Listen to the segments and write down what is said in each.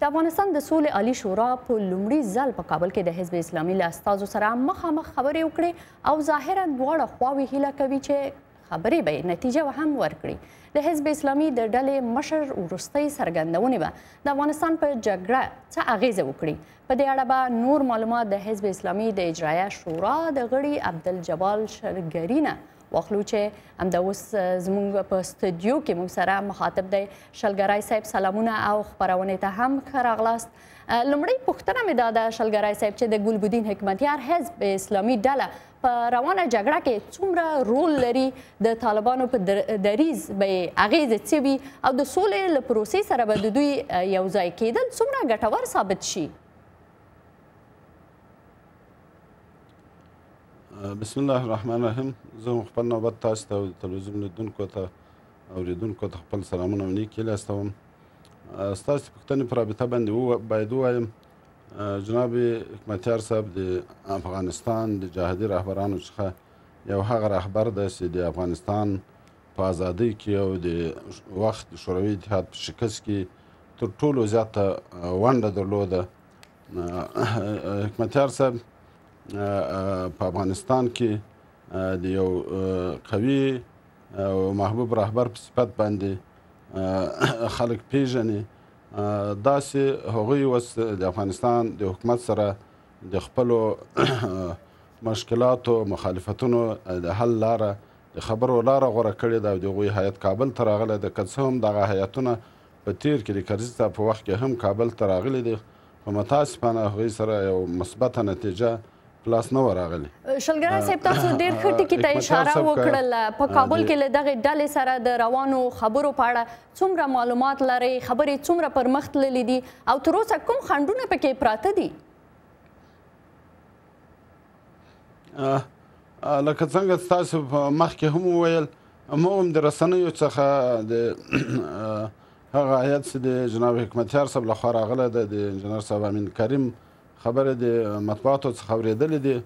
د افغانستان د سولې عالی شورا په لومړي ځل په کابل کې د حزب اسلامي له استازو سره مخامخ خبرې وکړې او ظاهرا دواړه خواوې هیله کوي چې خبرې به نتیجه و هم ورکړي د حزب اسلامي د ډلې مشر ورستۍ سرګندونه به د افغانستان پر جګړه څه اغیزه وکړي په دې اړه به نور معلومات د حزب اسلامي د اجرایه شورا د غړي عبدالجبال شرګرینه واخلو چې همدا اوس زموږ په استودیو کې موږ سره مخاطب دی شلګرای صاحب سلامونه او خبرونه ته هم ښه راغلاست لمړی پوښتنه مې دا ده شلګرای صاحب چې د ګلبدین حکمتیار حزب اسلامي ډله په روانه جګړه کې څومره رول لري د طالبانو په دریز به اغیز څه وي او د سولې له پروسې سره به دوی یو ځای کېدل څومره ګټور ثابت شي بسم الله الرحمن الرحیم زه خپل نوبت تاسو ته د تلویزیون لیدونکو ته اوریدونکو ته خپل سلامونه او نیکې هیلې استوم ستاسو پوښتنې په رابطه باندې باید ووایم جناب حکمتیار صاحب د افغانستان د جهادي رهبرانو څخه یو هغه رهبر دی چې د افغانستان په ازادۍ کې او د وخت شوروي اتحاد په شکست کې تر ټولو زیاته ونډه درلوده حکمتیار صاحب په افغانستان کې د یو قوي او محبوب رهبر په صفت باندې خلک پیژني داسې هغوی اوس د افغانستان د حکومت سره د خپلو مشکلاتو مخالفتونو د حل لاره د خبرو لاره غوره کړې ده او د هغوی هیات کابل ته راغلی ده که څه هم دغه هیاتونه په تیر کې د کرزي صاحب په وخت کې هم کابل ته راغلی دی خو متاسفانه هغوی سره یو مثبته نتیجه لاس نه راغلی شلګرای صاحب تاسو ډیر خټي کې ته اشاره وکړل په کابل کې له دغه ډلې سره د روانو خبرو په اړه څومره معلومات لري خبرې څومره پر مخ تللې دي او تر اوسه کوم خندونه پکې پراته دي لکه څنګه تاسو په مخ کې هم وویل مو هم د رسنیو څخه د هغه آیت چې د جناب حکمتیار صاحب لخوا راغله د انجنیر صاحب امین کریم خبره د مطبوعاتو څخه اورېدلې دي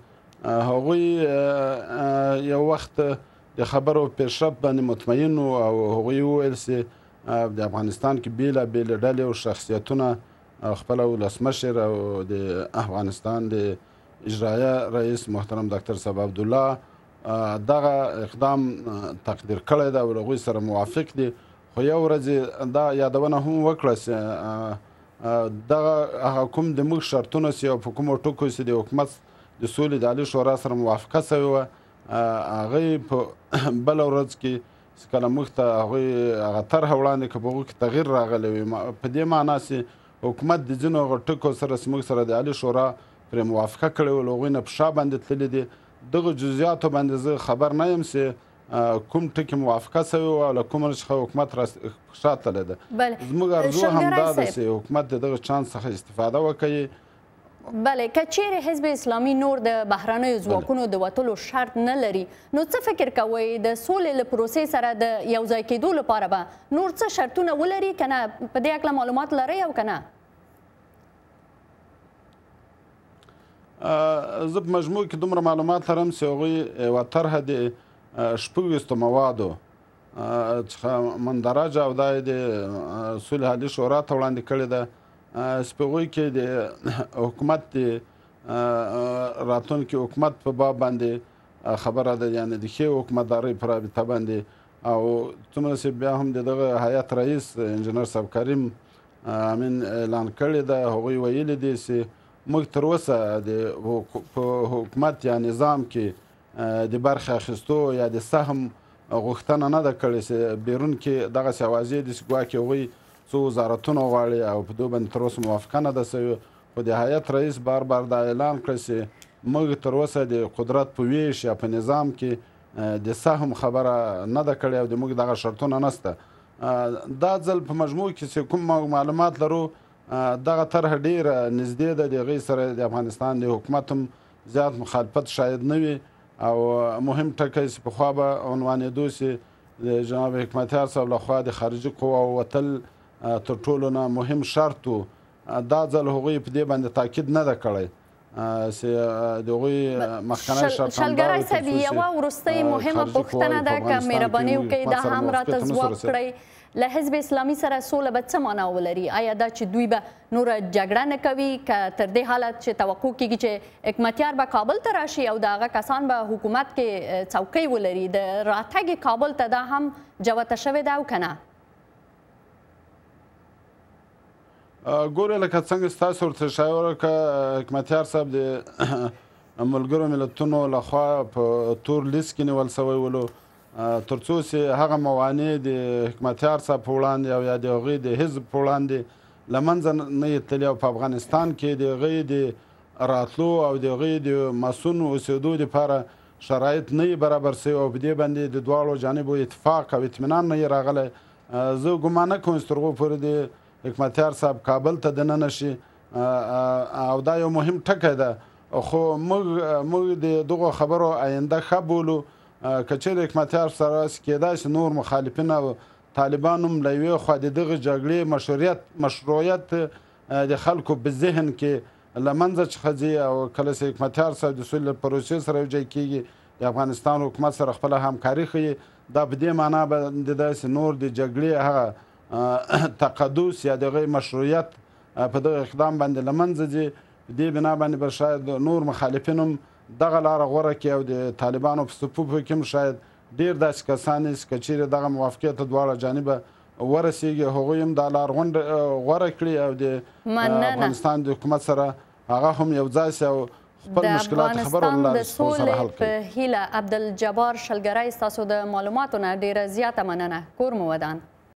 هغوی یو وخت د خبرو پیشرفت باندې مطمئن وو او هغوی وویل چې د افغانستان کې بېلابېلې ډلې او شخصیتونه خپله ولسمشر او د افغانستان د اجرایه رئیس محترم ډاکتر صاحب عبدالله دغه اقدام تقدیر کړی دی او له هغوی سره موافق دي خو یو ورځ دا یادونه هم وکړه چې دغه حکومت د موږ شرطونه سي او په کومو ټکو سي د حکومت د سولې د عالی شورا سره موافقه سوې وه هغه په بل ورځ کې کله موږ ته هغه هغه طرحه وړاندې کړه په هغو کې تغییر راغلی وي په دې معنا سي حکومت د ځینو هغو ټکو سره موږ سره د عالی شورا پرې موافقه کړې وه له هغوی نه په شا باندې تللي دي دغه جزئیاتو باندې زه خبر نه یم سي کوم ټکی موافقه شوی او له کوم څخه حکومت راځاته لیده زموږ ارزو همدا ده چې حکومت دغه چانس څخه استفاده وکړي بله کچیر حزب اسلامی نور د بهرانیو ځواکونو د وټلو شرط نه لري نو څه فکر کوي د سولې له پروسې سره د یو ځای کېدو لپاره به نور څه شرطونه ولري کنه په دې اړه معلومات لري او کنه زه په مجموع کې دومره معلومات لرم چې هغوی یوه طرحه شپږویشتو موادو څخه مندرجه او دا یې د صلح حالي شورا ته وړاندې کړې ده چې په هغوی کې د حکومت د راتلونکي حکومت په باب باندې خبره ده یعنې د ښې حکومتدارۍ پر رابطه باندې او څومره چې بیا هم د دغه هیات رئیس انجنیر صاحب کریم امین اعلان کړی ده هغوی ویلي دي چې موږ تر اوسه د حکومت یا نظام کې د برخه اخیستو یا د سهم غوښتنه نه ده کړې چې بیرون کې دغسې اوازې داسې ګوا کې هغوی څو وزارتونه غواړي او په دوی باندې تر اوسه موافقه نه ده سوې خو د هیات رئیس بار بار دا اعلان کړی چې موږ تر اوسه د قدرت په ویش یا په نظام کې د سهم خبره نه ده کړې او د موږ دغه شرطونه نسته دا ځل په مجموع کې چې کوم معلومات لرو دغه طرح ډیر نږدې ده د هغې سره د افغانستان د حکومت هم زیات مخالفت شاید نه وي او مهم ټکی چې په خوا به عنوانېدو چې د جناب حکمتیار صاحب لخوا د خارجي قواو وتل تر ټولو نه مهم شرط و دا ځل هغوی په دې باندې تاکید نه ده کړی چې دغه مخکنه شرط شلګرای صاحب یو ورستۍ مهمه پوښتنه ده که مهرباني وکړئ دا هم راته ځواب کړئ له حزب اسلامي سره سوله به څه معنا ولري آیا دا چې دوی به نور جګړه نه کوي ک تر دې حالت چې توقع کیږي چې حکمتیار به کابل ته راشي او داغه کسان به حکومت کې څوکۍ ولري د راتګ کابل ته دا هم جوته شوې ده او کنه ګوره لکه څنګه تاسو ورته شایور ک حکمتیار صاحب د ملګرو ملتونو لخوا په تور لیست کې نیول سوی ولو ترڅو چې هغه موانع د حکمتیار صاحب په وړاندې او یا د هغې د حزب په وړاندې له منځه نه یې تللي او په افغانستان کې د هغې د راتلو او د هغې د مسون اوسېدو دپاره شرایط نه یې برابر سوي او په دې باندې د دواړو جانبو اتفاق او اطمینان نه یې راغلی زه ګمانه کوم چې تر هغو پورې د حکمتیار صاحب کابل ته دننه شي او دا یو مهم ټکی ده خو موږ موږ د دغو خبرو آینده ښه بولو کچېر حکمتیار سره کېدای شي نور مخالفین او طالبان هم له یوې خوا د دغه جګړې مشروعیت مشروعیت د خلکو په ذهن کې له منځه څخه ځي او کله چې حکمتیار صاحب د سولې پروسې سره یوځای کېږي د افغانستان حکومت سره خپله همکاري ښیي دا په دې معنا باندې داسې نور د جګړې هغه تقدس یا دغه مشروعیت په دغه اقدام باندې له منځه ځي دې بنا باندې به شاید نور مخالفین هم دغه لار غوره کی او د طالبانو په صفوف کې هم شاید ډیر داسې کسان دي چې چیرې دغه موافقه ته دواړه جانبه ورسیږي هغوی هم دا لار غوره کړي او د افغانستان د حکومت سره هغه هم یو ځای سي او خپل مشکلات خبر ولر د سولې په هیله عبدالجبار شلګری تاسو د معلوماتو نه ډیره زیاته مننه کور مو ودان